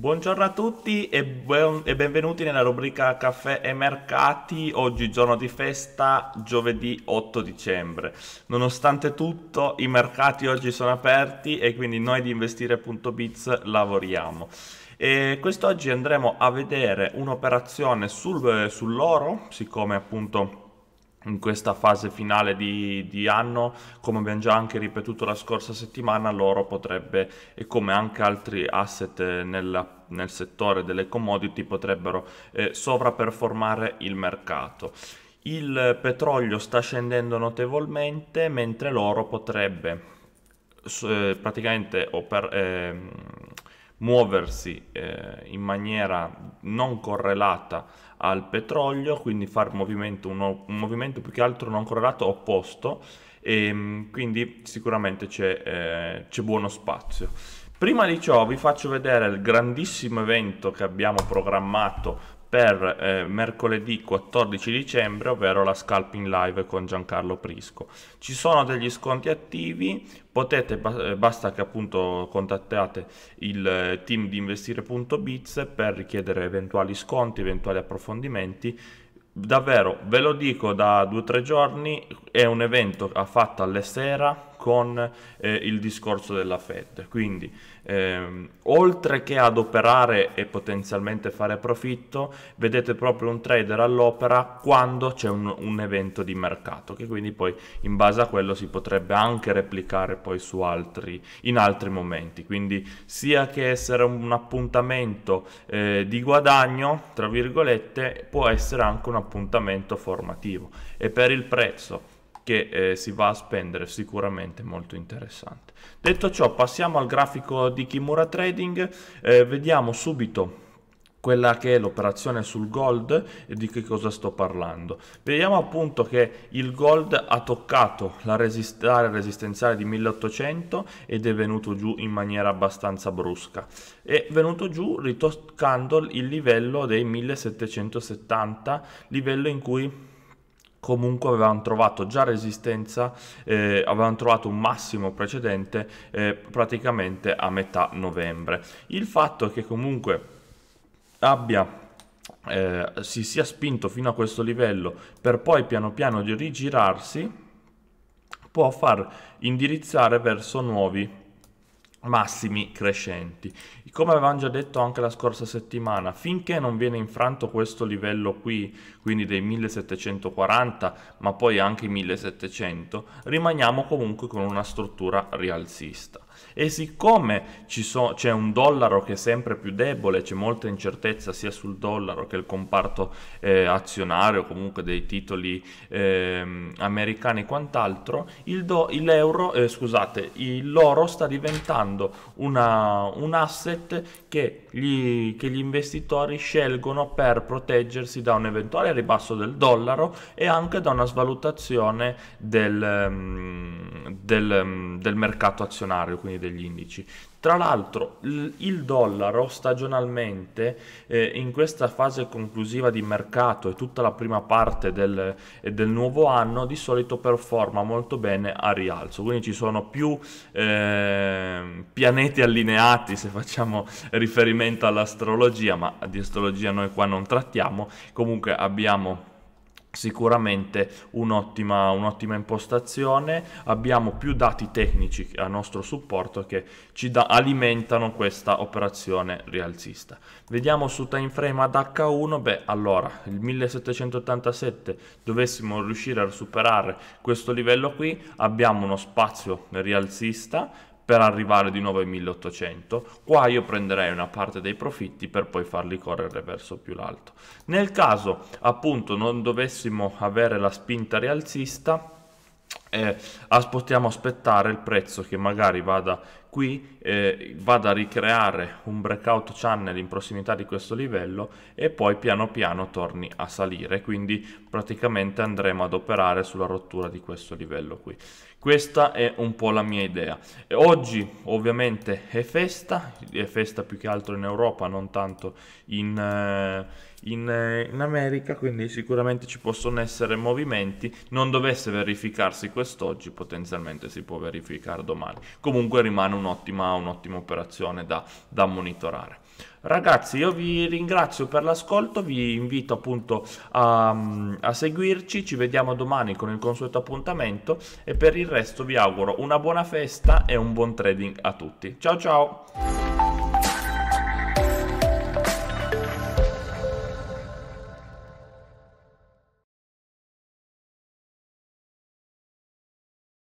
Buongiorno a tutti e, buon, e, benvenuti nella rubrica Caffè e Mercati, oggi giorno di festa, giovedì 8 dicembre. Nonostante tutto i mercati oggi sono aperti e quindi noi di investire.biz lavoriamo. E quest'oggi andremo a vedere un'operazione sul, sull'oro, siccome appunto in questa fase finale di, di, anno, come abbiamo già anche ripetuto la scorsa settimana, l'oro potrebbe, e come anche altri asset nella, nel settore delle commodity, potrebbero eh, sovraperformare il mercato. Il petrolio sta scendendo notevolmente, mentre l'oro potrebbe eh, praticamente oper- eh, muoversi eh, in maniera non correlata al petrolio, quindi fare movimento, un, un movimento più che altro non correlato opposto e ehm, quindi sicuramente c'è, eh, c'è buono spazio. Prima di ciò vi faccio vedere il grandissimo evento che abbiamo programmato per eh, mercoledì 14 dicembre, ovvero la Scalping Live con Giancarlo Prisco. Ci sono degli sconti attivi, potete, eh, basta che appunto contattate il eh, team di investire.biz per richiedere eventuali sconti, eventuali approfondimenti. Davvero, ve lo dico da due o tre giorni, è un evento fatto alle sera, con eh, il discorso della Fed. Quindi ehm, oltre che ad operare e potenzialmente fare profitto, vedete proprio un trader all'opera quando c'è un, un, evento di mercato, che quindi poi in base a quello si potrebbe anche replicare poi su altri, in altri momenti. Quindi sia che essere un appuntamento eh, di guadagno, tra virgolette, può essere anche un appuntamento formativo. E per il prezzo che eh, si va a spendere sicuramente molto interessante. Detto ciò passiamo al grafico di Kimura Trading, eh, vediamo subito quella che è l'operazione sul gold e di che cosa sto parlando. Vediamo appunto che il gold ha toccato la resistare resistenziale di 1800 ed è venuto giù in maniera abbastanza brusca. È venuto giù ritoccando il livello dei 1770, livello in cui comunque avevano trovato già resistenza, eh, avevano trovato un massimo precedente eh, praticamente a metà novembre. Il fatto che comunque abbia eh, si sia spinto fino a questo livello per poi piano piano rigirarsi può far indirizzare verso nuovi massimi crescenti come avevamo già detto anche la scorsa settimana, finché non viene infranto questo livello qui, quindi dei 1740, ma poi anche i 1700, rimaniamo comunque con una struttura rialzista. E siccome so, c'è un dollaro che è sempre più debole, c'è molta incertezza sia sul dollaro che il comparto eh, azionario, comunque dei titoli eh, americani e quant'altro, il do, il euro, eh, scusate, l'oro sta diventando una, un asset asset che gli, che gli investitori scelgono per proteggersi da un eventuale ribasso del dollaro e anche da una svalutazione del, ehm, del, ehm, del mercato azionario, quindi degli indici. Tra l'altro il dollaro stagionalmente eh, in questa fase conclusiva di mercato e tutta la prima parte del, eh, del, nuovo anno di solito performa molto bene a rialzo, quindi ci sono più eh, pianeti allineati se facciamo riferimento all'astrologia, ma di astrologia noi qua non trattiamo, comunque abbiamo sicuramente un'ottima, un'ottima, impostazione, abbiamo più dati tecnici a nostro supporto che ci da, alimentano questa operazione rialzista. Vediamo su time frame ad H1, beh allora il 1787 dovessimo riuscire a superare questo livello qui, abbiamo uno spazio rialzista per arrivare di nuovo ai 1800, qua io prenderei una parte dei profitti per poi farli correre verso più l'alto. Nel caso appunto non dovessimo avere la spinta rialzista, eh, possiamo aspettare il prezzo che magari vada qui eh, vado a ricreare un breakout channel in prossimità di questo livello e poi piano piano torni a salire quindi praticamente andremo ad operare sulla rottura di questo livello qui questa è un po' la mia idea e oggi ovviamente è festa è festa più che altro in Europa non tanto in, eh, in, eh, in America quindi sicuramente ci possono essere movimenti non dovesse verificarsi quest'oggi potenzialmente si può verificare domani comunque rimane un'ottima, un'ottima operazione da, da monitorare. Ragazzi, io vi ringrazio per l'ascolto, vi invito appunto a, a, seguirci, ci vediamo domani con il consueto appuntamento e per il resto vi auguro una buona festa e un buon trading a tutti. Ciao ciao!